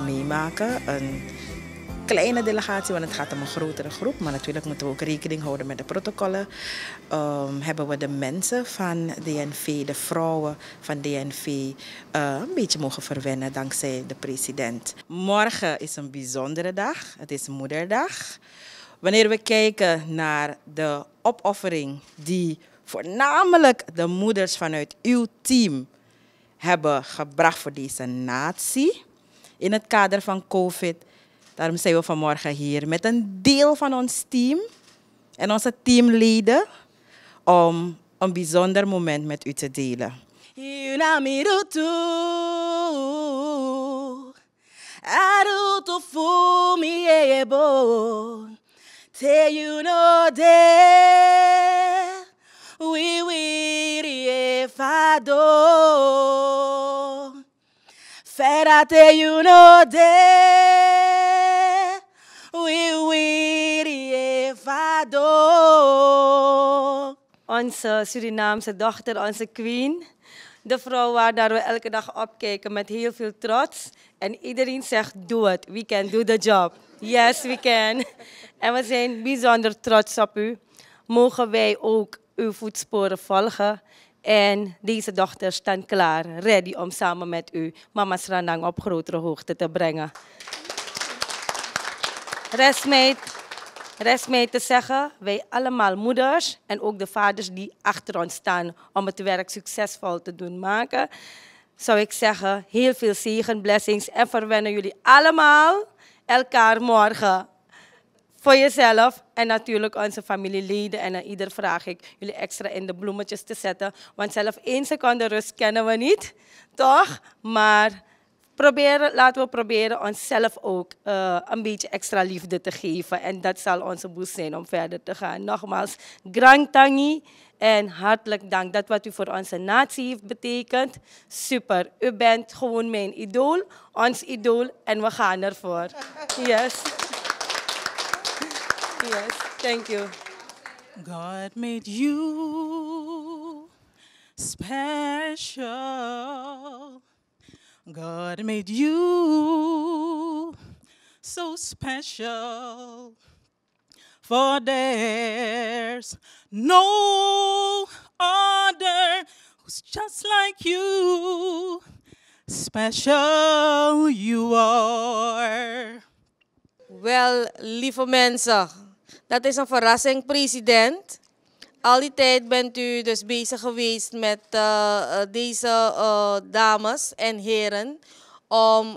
meemaken. Een kleine delegatie, want het gaat om een grotere groep. Maar natuurlijk moeten we ook rekening houden met de protocollen. Ehm, hebben we de mensen van DNV, de vrouwen van DNV, eh, een beetje mogen verwennen dankzij de president. Morgen is een bijzondere dag. Het is Moederdag. Wanneer we kijken naar de opoffering die voornamelijk de moeders vanuit uw team hebben gebracht voor deze natie in het kader van COVID. Daarom zijn we vanmorgen hier met een deel van ons team en onze teamleden om een bijzonder moment met u te delen. We you Onze eh, Surinaamse dochter, onze queen. De vrouw waar we elke dag opkijken met heel veel trots. En iedereen zegt, doe het. We can do the job. Yes, we can. En we zijn bijzonder trots op u. Mogen wij ook uw voetsporen volgen en deze dochters staan klaar, ready om samen met u mama's randang op grotere hoogte te brengen. Rest mij, rest te zeggen, wij allemaal moeders en ook de vaders die achter ons staan om het werk succesvol te doen maken, zou ik zeggen, heel veel zegen, blessings en verwennen jullie allemaal elkaar morgen voor jezelf en natuurlijk onze familieleden. En aan ieder vraag ik jullie extra in de bloemetjes te zetten. Want zelf één seconde rust kennen we niet, toch? Maar proberen, laten we proberen onszelf ook uh, een beetje extra liefde te geven. En dat zal onze boost zijn om verder te gaan. Nogmaals, grand tangi en hartelijk dank dat wat u voor onze natie heeft betekend. Super, u bent gewoon mijn idool, ons idool en we gaan ervoor. Yes. Yes, thank you. God made you special. God made you so special. For there's no other who's just like you. Special you are. Well, lieve mensen, Dat is een verrassing, president. Al die tijd bent u dus bezig geweest met eh, eh, deze eh, dames en heren om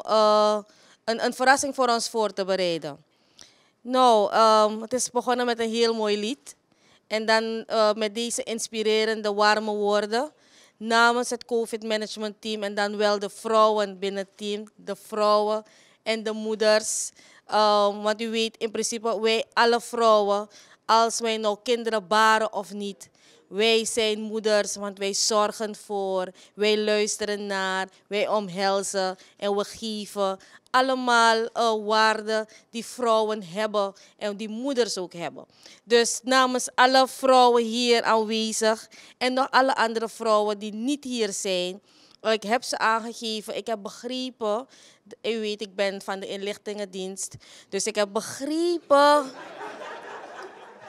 een, een, verrassing voor ons voor te bereiden. Nou, ehm, het is begonnen met een heel mooi lied. En dan met deze inspirerende warme woorden namens het COVID-management team en dan wel de vrouwen binnen het team, de vrouwen en de moeders. Um, want u weet in principe, wij alle vrouwen, als wij nou kinderen baren of niet, wij zijn moeders, want wij zorgen voor, wij luisteren naar, wij omhelzen en we geven allemaal eh, waarden die vrouwen hebben en die moeders ook hebben. Dus namens alle vrouwen hier aanwezig en nog alle andere vrouwen die niet hier zijn, ik heb ze aangegeven. Ik heb begrepen. U weet, ik ben van de inlichtingendienst. Dus ik heb begrepen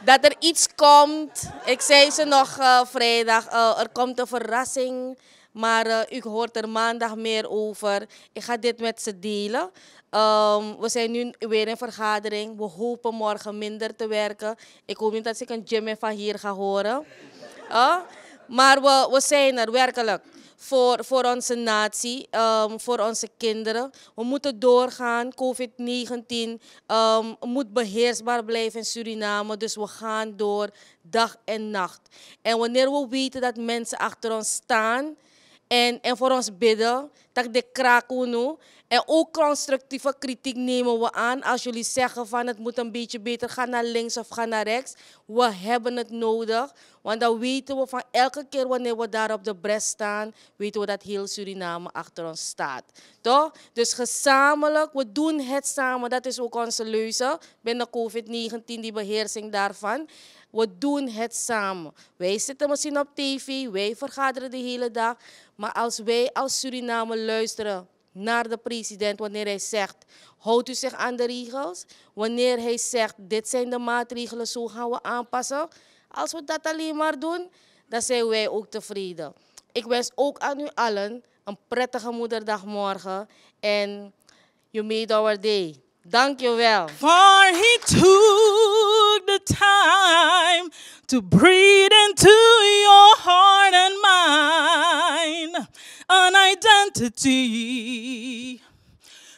dat er iets komt. Ik zei ze nog eh, vrijdag. Eh, er komt een verrassing. Maar eh, u hoort er maandag meer over. Ik ga dit met ze delen. Ehm, we zijn nu weer in vergadering. We hopen morgen minder te werken. Ik hoop niet dat ik een Jimmy van hier ga horen. maar we, we zijn er werkelijk voor, voor onze natie, ehm, voor onze kinderen. We moeten doorgaan. COVID-19 ehm, moet beheersbaar blijven in Suriname. Dus we gaan door dag en nacht. En wanneer we weten dat mensen achter ons staan, en, en voor ons bidden, dat de krakunu. En ook constructieve kritiek nemen we aan. Als jullie zeggen van het moet een beetje beter, gaan naar links of gaan naar rechts. We hebben het nodig. Want dan weten we van elke keer wanneer we daar op de bres staan, weten we dat heel Suriname achter ons staat. Toch? Dus gezamenlijk, we doen het samen. Dat is ook onze leuze binnen COVID-19, die beheersing daarvan. We doen het samen. Wij zitten misschien op tv, wij vergaderen de hele dag. Maar als wij als Suriname luisteren naar de president wanneer hij zegt, houdt u zich aan de regels. Wanneer hij zegt, dit zijn de maatregelen, zo gaan we aanpassen. Als we dat alleen maar doen, dan zijn wij ook tevreden. Ik wens ook aan u allen een prettige Moederdagmorgen en you made our day. Dank je wel. For he took the time to breathe into your heart and mind an identity.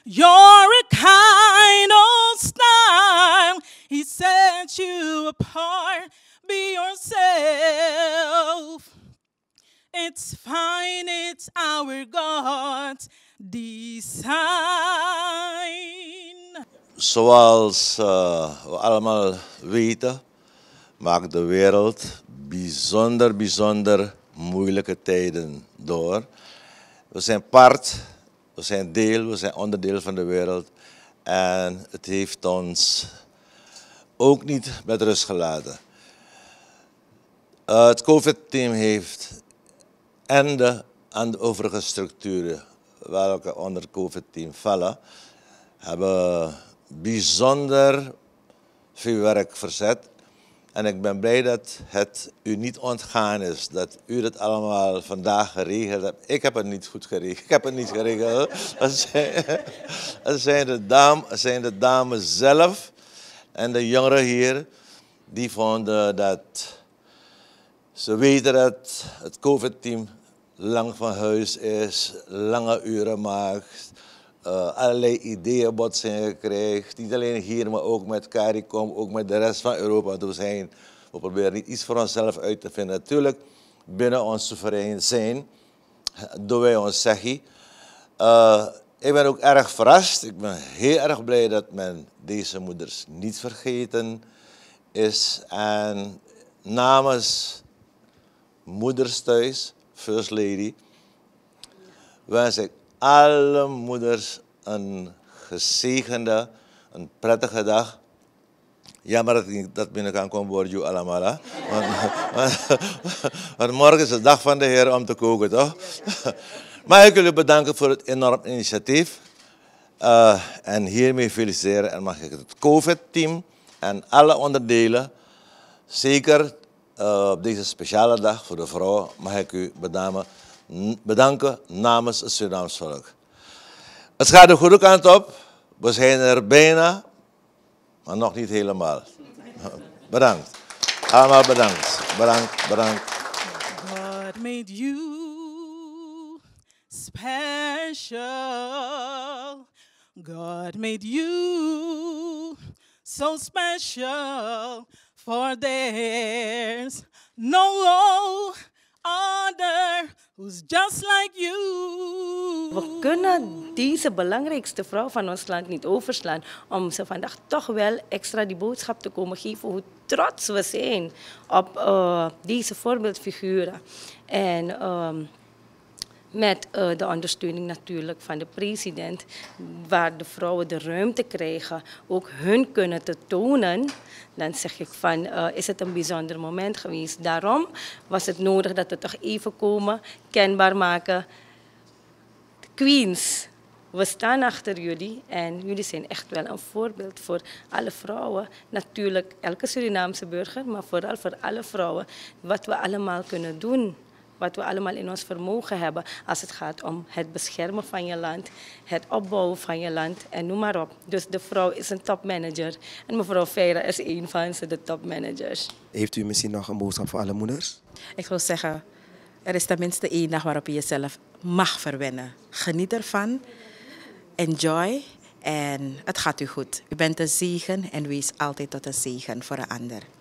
You're a kind old style. He set you apart. Be yourself. It's fine, it's our God design. Zoals eh, we allemaal weten, maakt de wereld bijzonder, bijzonder moeilijke tijden door. We zijn part, we zijn deel, we zijn onderdeel van de wereld. En het heeft ons ook niet met rust gelaten. Eh, het COVID-team heeft en de, en de overige structuren welke onder het COVID-team vallen, hebben bijzonder veel werk verzet. En ik ben blij dat het u niet ontgaan is, dat u het allemaal vandaag geregeld hebt. Ik heb het niet goed geregeld. Ik heb het niet geregeld. Het zijn, de, zijn de dames zelf en de jongeren hier die vonden dat ze weten dat het COVID-team lang van huis is, lange uren maakt, eh, ideeën allerlei ideeënbotsingen gekregen Niet alleen hier, maar ook met CARICOM, ook met de rest van Europa. Dus we, zijn, we proberen niet iets voor onszelf uit te vinden. Natuurlijk, binnen ons soeverein zijn, doen wij ons zeggen eh, ik ben ook erg verrast. Ik ben heel erg blij dat men deze moeders niet vergeten is. En namens moeders thuis, First Lady, wens ik alle moeders een gezegende, een prettige dag. Jammer dat ik dat binnen kan komen, Borju Alamala. Want, want, morgen is de dag van de Heer om te koken, toch? Maar ik wil u bedanken voor het enorm initiatief. Eh, en hiermee feliciteren en mag ik het COVID-team en alle onderdelen, zeker eh, op deze speciale dag voor de vrouw, mag ik u bedanken bedanken namens het Surinaams volk. Het gaat de goede kant op. We zijn er bijna, maar nog niet helemaal. Bedankt. Allemaal bedankt. Bedankt, bedankt. God made you special. God made you so special for theirs. No, who's just like you. We kunnen deze belangrijkste vrouw van ons land niet overslaan om ze vandaag toch wel extra die boodschap te komen geven hoe trots we zijn op eh, deze voorbeeldfiguren. En ehm, met eh, de ondersteuning natuurlijk van de president, waar de vrouwen de ruimte krijgen, ook hun kunnen te tonen. Dan zeg ik van, eh, is het een bijzonder moment geweest. Daarom was het nodig dat we toch even komen, kenbaar maken. Queens, we staan achter jullie en jullie zijn echt wel een voorbeeld voor alle vrouwen. Natuurlijk elke Surinaamse burger, maar vooral voor alle vrouwen. Wat we allemaal kunnen doen wat we allemaal in ons vermogen hebben als het gaat om het beschermen van je land, het opbouwen van je land en noem maar op. Dus de vrouw is een topmanager en mevrouw Vera is een van ze, de topmanagers. Heeft u misschien nog een boodschap voor alle moeders? Ik wil zeggen, er is tenminste één dag waarop je jezelf mag verwennen. Geniet ervan, enjoy en het gaat u goed. U bent een zegen en wees altijd tot een zegen voor een ander.